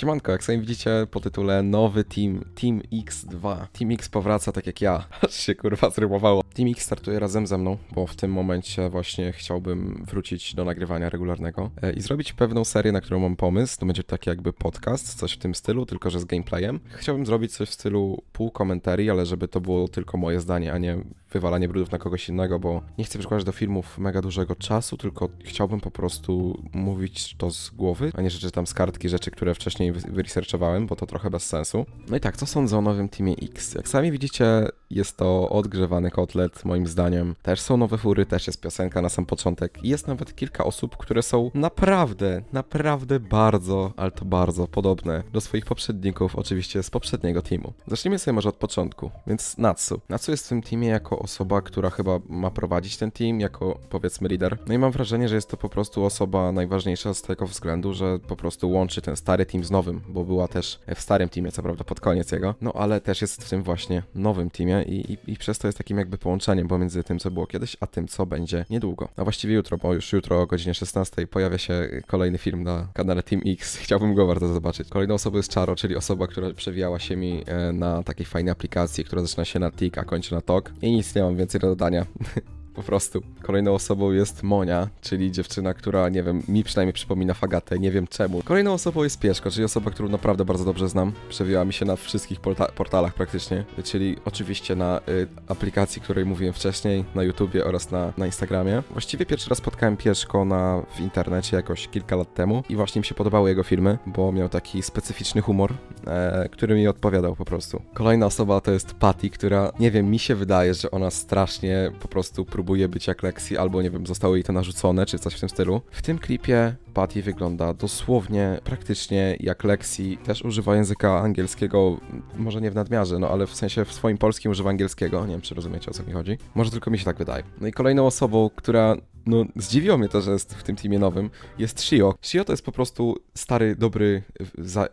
Siemanko, jak sami widzicie po tytule nowy team, Team X2. Team X powraca tak jak ja, aż się kurwa zrymowało. Team X startuje razem ze mną, bo w tym momencie właśnie chciałbym wrócić do nagrywania regularnego e, i zrobić pewną serię, na którą mam pomysł. To będzie taki jakby podcast, coś w tym stylu, tylko że z gameplayem. Chciałbym zrobić coś w stylu pół komentarii, ale żeby to było tylko moje zdanie, a nie wywalanie brudów na kogoś innego, bo nie chcę przykładać do filmów mega dużego czasu, tylko chciałbym po prostu mówić to z głowy, a nie rzeczy tam z kartki, rzeczy, które wcześniej wcześniej wyresearchowałem, bo to trochę bez sensu. No i tak, co sądzę o nowym Teamie X? Jak sami widzicie, jest to odgrzewany kotlet, moim zdaniem. Też są nowe fury, też jest piosenka na sam początek. Jest nawet kilka osób, które są naprawdę, naprawdę bardzo, ale to bardzo podobne do swoich poprzedników, oczywiście z poprzedniego teamu. Zacznijmy sobie może od początku, więc Natsu. Natsu jest w tym teamie jako osoba, która chyba ma prowadzić ten team, jako powiedzmy lider. No i mam wrażenie, że jest to po prostu osoba najważniejsza z tego względu, że po prostu łączy ten stary team z nowym, bo była też w starym teamie, co prawda pod koniec jego, no ale też jest w tym właśnie nowym teamie i, i, i, przez to jest takim jakby połączeniem pomiędzy tym, co było kiedyś, a tym, co będzie niedługo. A właściwie jutro, bo już jutro o godzinie 16 pojawia się kolejny film na kanale Team X. Chciałbym go bardzo zobaczyć. Kolejną osobą jest Czaro, czyli osoba, która przewijała się mi e, na takiej fajnej aplikacji, która zaczyna się na TIK, a kończy na TOK. I nic nie mam więcej do dodania. Po prostu. Kolejną osobą jest Monia, czyli dziewczyna, która, nie wiem, mi przynajmniej przypomina Fagatę, nie wiem czemu. Kolejną osobą jest Pieszko, czyli osoba, którą naprawdę bardzo dobrze znam. Przewijała mi się na wszystkich porta portalach praktycznie, czyli oczywiście na y, aplikacji, której mówiłem wcześniej, na YouTubie oraz na, na Instagramie. Właściwie pierwszy raz spotkałem Pieszko na, w internecie jakoś kilka lat temu i właśnie mi się podobały jego filmy, bo miał taki specyficzny humor, e, który mi odpowiadał po prostu. Kolejna osoba to jest Patty, która, nie wiem, mi się wydaje, że ona strasznie po prostu próbuje próbuje być jak Lexi, albo nie wiem, zostało jej to narzucone, czy coś w tym stylu. W tym klipie Patty wygląda dosłownie, praktycznie jak Lexi, też używa języka angielskiego, może nie w nadmiarze, no ale w sensie w swoim polskim używa angielskiego, nie wiem czy rozumiecie o co mi chodzi. Może tylko mi się tak wydaje. No i kolejną osobą, która no, zdziwiło mnie to, że jest w tym teamie nowym, jest Shio. Shio to jest po prostu stary, dobry, za,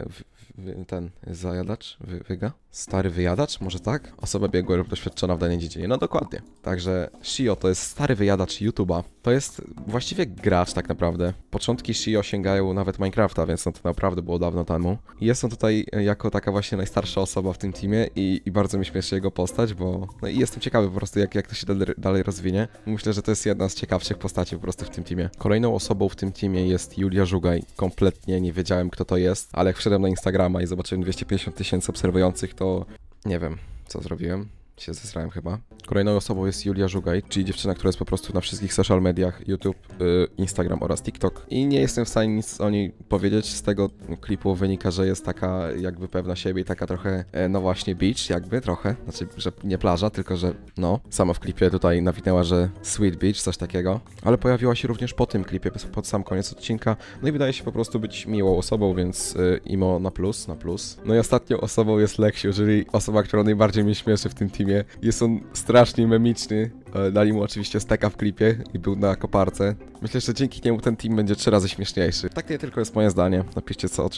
ten zajadacz, wy, wyga? Stary wyjadacz, może tak? Osoba biegła lub doświadczona w danej dziedzinie. No dokładnie. Także Shio to jest stary wyjadacz YouTube'a. To jest właściwie gracz tak naprawdę. Początki Shio sięgają nawet Minecrafta, więc no to naprawdę było dawno temu. Jestem tutaj e, jako taka właśnie najstarsza osoba w tym teamie i, i bardzo mi śmieszy jego postać, bo no i jestem ciekawy po prostu jak, jak to się dalej, rozwinie. Myślę, że to jest jedna z ciekawszych postaci po prostu w tym teamie. Kolejną osobą w tym teamie jest Julia Żugaj. Kompletnie nie wiedziałem kto to jest, ale jak wszedłem na Instagrama i zobaczyłem 250 tysięcy obserwujących, to nie wiem co zrobiłem się zesrałem chyba. Kolejną osobą jest Julia Żugaj, czyli dziewczyna, która jest po prostu na wszystkich social mediach, YouTube, yy, Instagram oraz TikTok. I nie jestem w stanie nic o niej powiedzieć. Z tego klipu wynika, że jest taka jakby pewna siebie i taka trochę, e, no właśnie, beach jakby, trochę. Znaczy, że nie plaża, tylko że no. Sama w klipie tutaj nawinęła, że sweet beach, coś takiego. Ale pojawiła się również po tym klipie, pod sam koniec odcinka. No i wydaje się po prostu być miłą osobą, więc yy, imo na plus, na plus. No i ostatnią osobą jest Leksiu, czyli osoba, która najbardziej mnie śmieszy w tym teamie filmie. Jest on strasznie memiczny. Dali mu oczywiście steka w klipie i był na koparce. Myślę, że dzięki niemu ten team będzie trzy razy śmieszniejszy. Tak nie tylko jest moje zdanie. Napiszcie co,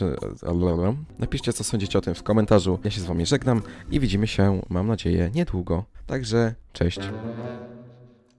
Napiszcie co sądzicie o tym w komentarzu. Ja się z wami żegnam i widzimy się, mam nadzieję, niedługo. Także cześć.